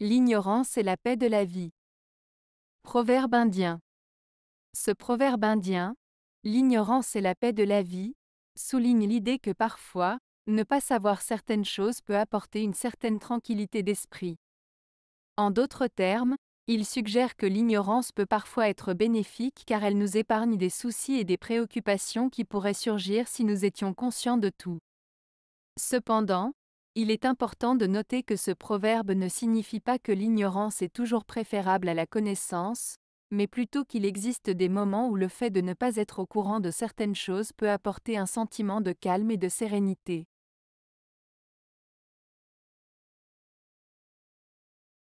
L'ignorance est la paix de la vie. Proverbe indien. Ce proverbe indien, l'ignorance est la paix de la vie, souligne l'idée que parfois, ne pas savoir certaines choses peut apporter une certaine tranquillité d'esprit. En d'autres termes, il suggère que l'ignorance peut parfois être bénéfique car elle nous épargne des soucis et des préoccupations qui pourraient surgir si nous étions conscients de tout. Cependant, il est important de noter que ce proverbe ne signifie pas que l'ignorance est toujours préférable à la connaissance, mais plutôt qu'il existe des moments où le fait de ne pas être au courant de certaines choses peut apporter un sentiment de calme et de sérénité.